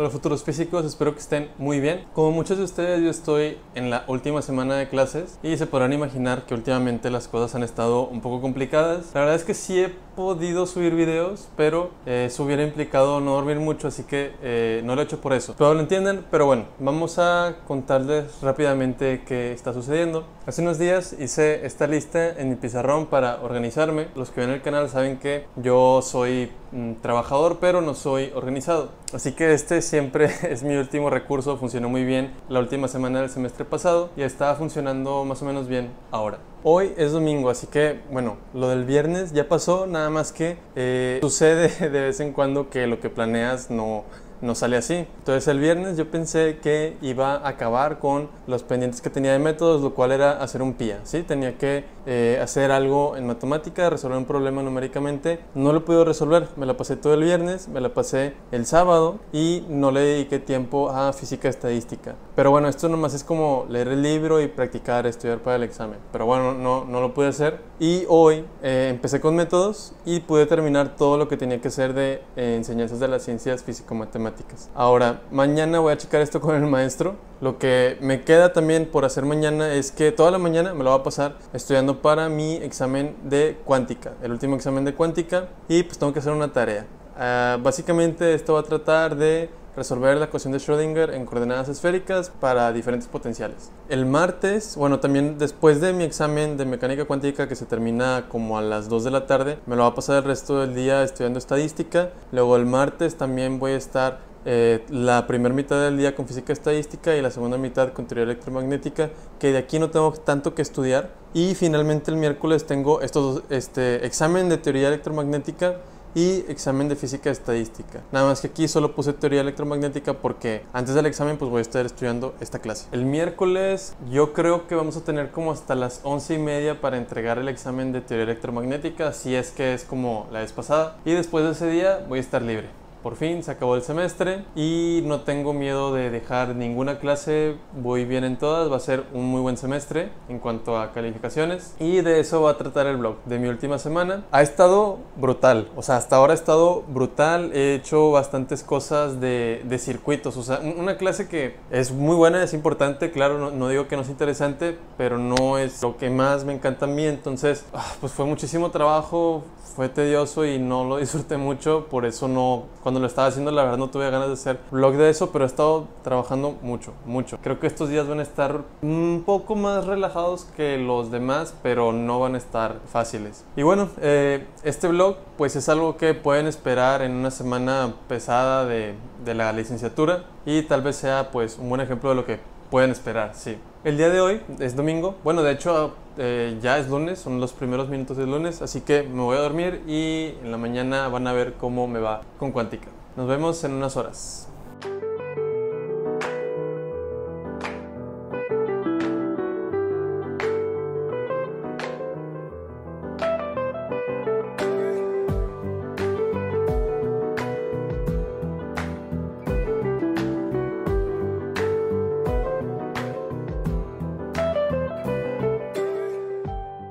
Hola futuros físicos, espero que estén muy bien. Como muchos de ustedes yo estoy en la última semana de clases y se podrán imaginar que últimamente las cosas han estado un poco complicadas. La verdad es que sí he podido subir videos, pero eh, eso hubiera implicado no dormir mucho, así que eh, no lo he hecho por eso. Pero lo entienden, pero bueno, vamos a contarles rápidamente qué está sucediendo. Hace unos días hice esta lista en mi pizarrón para organizarme. Los que ven el canal saben que yo soy mm, trabajador, pero no soy organizado. Así que este es siempre es mi último recurso, funcionó muy bien la última semana del semestre pasado y estaba funcionando más o menos bien ahora. Hoy es domingo, así que bueno, lo del viernes ya pasó, nada más que eh, sucede de vez en cuando que lo que planeas no, no sale así. Entonces el viernes yo pensé que iba a acabar con los pendientes que tenía de métodos, lo cual era hacer un PIA, ¿sí? Tenía que eh, hacer algo en matemática, resolver un problema numéricamente. No lo pude resolver, me la pasé todo el viernes, me la pasé el sábado y no le dediqué tiempo a física estadística. Pero bueno, esto nomás es como leer el libro y practicar, estudiar para el examen. Pero bueno, no, no lo pude hacer. Y hoy eh, empecé con métodos y pude terminar todo lo que tenía que hacer de eh, enseñanzas de las ciencias físico-matemáticas Ahora, mañana voy a checar esto con el maestro. Lo que me queda también por hacer mañana es que toda la mañana me lo va a pasar estudiando para mi examen de cuántica, el último examen de cuántica, y pues tengo que hacer una tarea. Ah, básicamente esto va a tratar de resolver la ecuación de Schrödinger en coordenadas esféricas para diferentes potenciales. El martes, bueno, también después de mi examen de mecánica cuántica que se termina como a las 2 de la tarde, me lo va a pasar el resto del día estudiando estadística. Luego el martes también voy a estar eh, la primera mitad del día con física estadística y la segunda mitad con teoría electromagnética, que de aquí no tengo tanto que estudiar. Y finalmente el miércoles tengo estos este, examen de teoría electromagnética y examen de física estadística. Nada más que aquí solo puse teoría electromagnética porque antes del examen pues voy a estar estudiando esta clase. El miércoles yo creo que vamos a tener como hasta las once y media para entregar el examen de teoría electromagnética, si es que es como la vez pasada. Y después de ese día voy a estar libre por fin se acabó el semestre y no tengo miedo de dejar ninguna clase, voy bien en todas, va a ser un muy buen semestre en cuanto a calificaciones y de eso va a tratar el blog de mi última semana. Ha estado brutal, o sea, hasta ahora ha estado brutal, he hecho bastantes cosas de, circuitos, o sea, una clase que es muy buena, es importante, claro, no, no, digo que no es interesante, pero no es lo que más me encanta a mí, entonces, ah, pues fue muchísimo trabajo, fue tedioso y no lo disfruté mucho, por eso no, cuando lo estaba haciendo, la verdad no tuve ganas de hacer vlog de eso, pero he estado trabajando mucho, mucho. Creo que estos días van a estar un poco más relajados que los demás, pero no van a estar fáciles. Y bueno, eh, este vlog pues es algo que pueden esperar en una semana pesada de, de la licenciatura y tal vez sea pues un buen ejemplo de lo que pueden esperar, sí. El día de hoy es domingo, bueno de hecho eh, ya es lunes, son los primeros minutos del lunes, así que me voy a dormir y en la mañana van a ver cómo me va con Cuántica. Nos vemos en unas horas.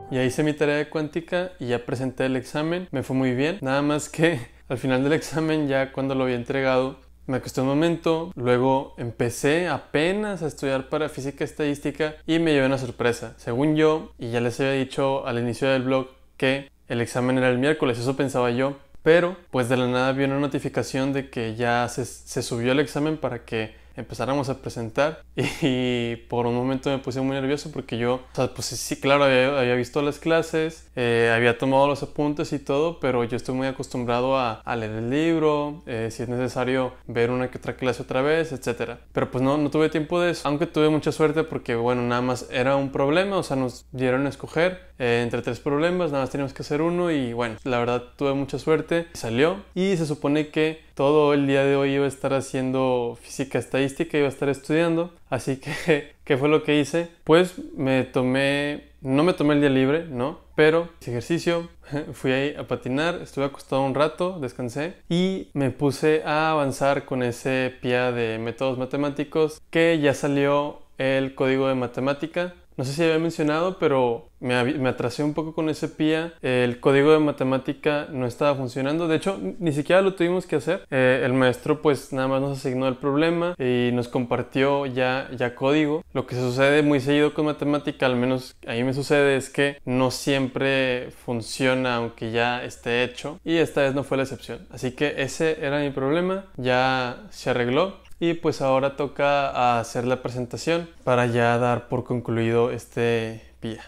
Y hice mi tarea de cuántica y ya presenté el examen. Me fue muy bien. Nada más que al final del examen, ya cuando lo había entregado, me acosté un momento, luego empecé apenas a estudiar para física estadística y me llevé una sorpresa. Según yo, y ya les había dicho al inicio del blog que el examen era el miércoles, eso pensaba yo, pero pues de la nada vi una notificación de que ya se, se subió el examen para que empezáramos a presentar y por un momento me puse muy nervioso porque yo, o sea, pues sí, claro, había, visto las clases, eh, había tomado los apuntes y todo, pero yo estoy muy acostumbrado a, leer el libro, eh, si es necesario ver una que otra clase otra vez, etcétera. Pero pues no, no tuve tiempo de eso, aunque tuve mucha suerte porque bueno, nada más era un problema, o sea, nos dieron a escoger eh, entre tres problemas, nada más teníamos que hacer uno y bueno, la verdad tuve mucha suerte, salió y se supone que todo el día de hoy iba a estar haciendo física estadística, iba a estar estudiando, así que ¿qué fue lo que hice? Pues me tomé, no me tomé el día libre, ¿no? Pero ejercicio, fui ahí a patinar, estuve acostado un rato, descansé y me puse a avanzar con ese PIA de métodos matemáticos que ya salió el código de matemática no sé si había mencionado, pero me, me atrasé un poco con ese PIA. El código de matemática no estaba funcionando. De hecho, ni siquiera lo tuvimos que hacer. Eh, el maestro pues nada más nos asignó el problema y nos compartió ya, ya código. Lo que sucede muy seguido con matemática, al menos a mí me sucede, es que no siempre funciona aunque ya esté hecho. Y esta vez no fue la excepción. Así que ese era mi problema. Ya se arregló. Y pues ahora toca hacer la presentación para ya dar por concluido este PIA.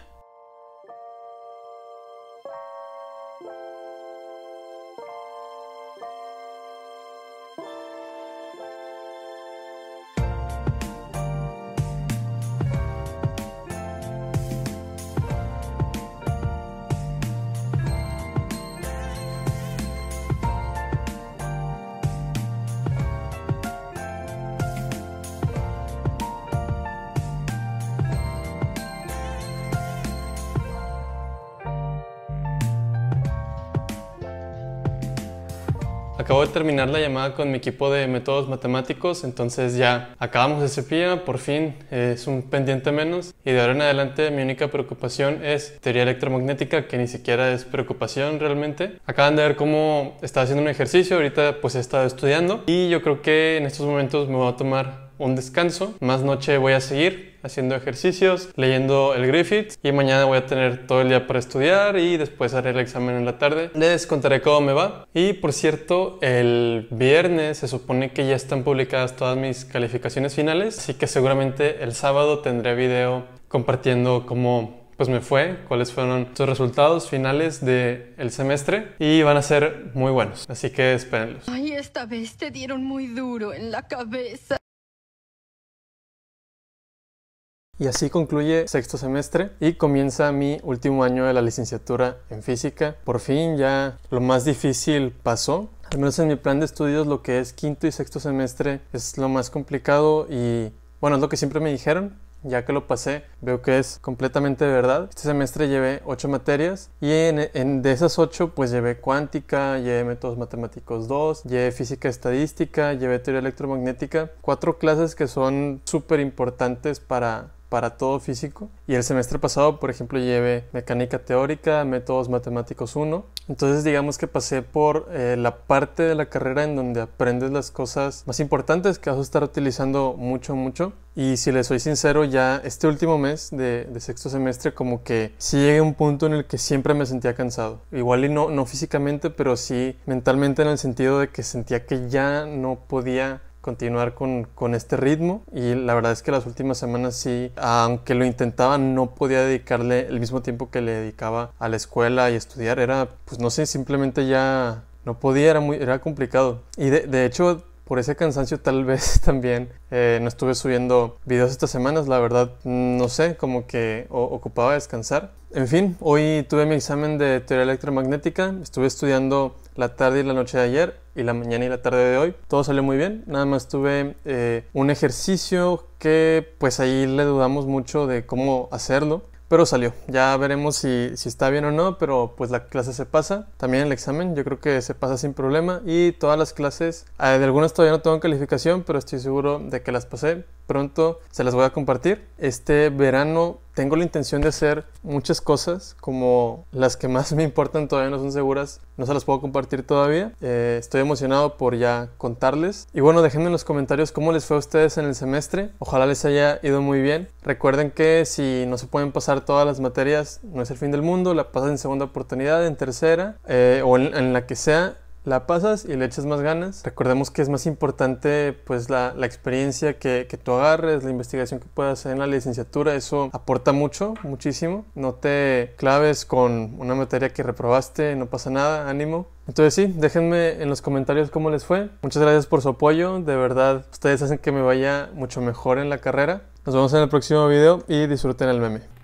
Acabo de terminar la llamada con mi equipo de métodos matemáticos, entonces ya acabamos ese día, por fin es un pendiente menos y de ahora en adelante mi única preocupación es teoría electromagnética, que ni siquiera es preocupación realmente. Acaban de ver cómo estaba haciendo un ejercicio, ahorita pues he estado estudiando y yo creo que en estos momentos me voy a tomar un descanso, más noche voy a seguir haciendo ejercicios, leyendo el Griffith y mañana voy a tener todo el día para estudiar y después haré el examen en la tarde. Les contaré cómo me va. Y por cierto, el viernes se supone que ya están publicadas todas mis calificaciones finales, así que seguramente el sábado tendré video compartiendo cómo pues me fue, cuáles fueron sus resultados finales del semestre y van a ser muy buenos, así que espérenlos. Ay, esta vez te dieron muy duro en la cabeza. Y así concluye sexto semestre y comienza mi último año de la licenciatura en física. Por fin ya lo más difícil pasó. Al menos en mi plan de estudios lo que es quinto y sexto semestre es lo más complicado y bueno, es lo que siempre me dijeron, ya que lo pasé, veo que es completamente de verdad. Este semestre llevé ocho materias y en, de esas 8 pues llevé cuántica, llevé métodos matemáticos 2, llevé física estadística, llevé teoría electromagnética, cuatro clases que son súper importantes para para todo físico. Y el semestre pasado, por ejemplo, llevé mecánica teórica, métodos matemáticos 1. Entonces digamos que pasé por eh, la parte de la carrera en donde aprendes las cosas más importantes que vas a estar utilizando mucho, mucho. Y si les soy sincero, ya este último mes de, sexto semestre como que sí llegué a un punto en el que siempre me sentía cansado. Igual y no, no físicamente, pero sí mentalmente en el sentido de que sentía que ya no podía continuar con, este ritmo y la verdad es que las últimas semanas sí, aunque lo intentaba, no podía dedicarle el mismo tiempo que le dedicaba a la escuela y estudiar, era, pues no sé, simplemente ya no podía, era, muy, era complicado. Y de, hecho, por ese cansancio tal vez también eh, no estuve subiendo videos estas semanas, la verdad no sé, como que ocupaba descansar. En fin, hoy tuve mi examen de teoría electromagnética, estuve estudiando la tarde y la noche de ayer y la mañana y la tarde de hoy. Todo salió muy bien, nada más tuve eh, un ejercicio que pues ahí le dudamos mucho de cómo hacerlo. Pero salió, ya veremos si, si está bien o no, pero pues la clase se pasa. También el examen, yo creo que se pasa sin problema. Y todas las clases, ah, de algunas todavía no tengo calificación, pero estoy seguro de que las pasé. Pronto se las voy a compartir. Este verano tengo la intención de hacer muchas cosas, como las que más me importan todavía no son seguras, no se las puedo compartir todavía. Eh, estoy emocionado por ya contarles. Y bueno, déjenme en los comentarios cómo les fue a ustedes en el semestre. Ojalá les haya ido muy bien. Recuerden que si no se pueden pasar todas las materias, no es el fin del mundo, la pasan en segunda oportunidad, en tercera eh, o en la que sea la pasas y le echas más ganas. Recordemos que es más importante pues la, experiencia que, que, tú agarres, la investigación que puedas hacer en la licenciatura, eso aporta mucho, muchísimo. No te claves con una materia que reprobaste, no pasa nada, ánimo. Entonces sí, déjenme en los comentarios cómo les fue. Muchas gracias por su apoyo, de verdad ustedes hacen que me vaya mucho mejor en la carrera. Nos vemos en el próximo video y disfruten el meme.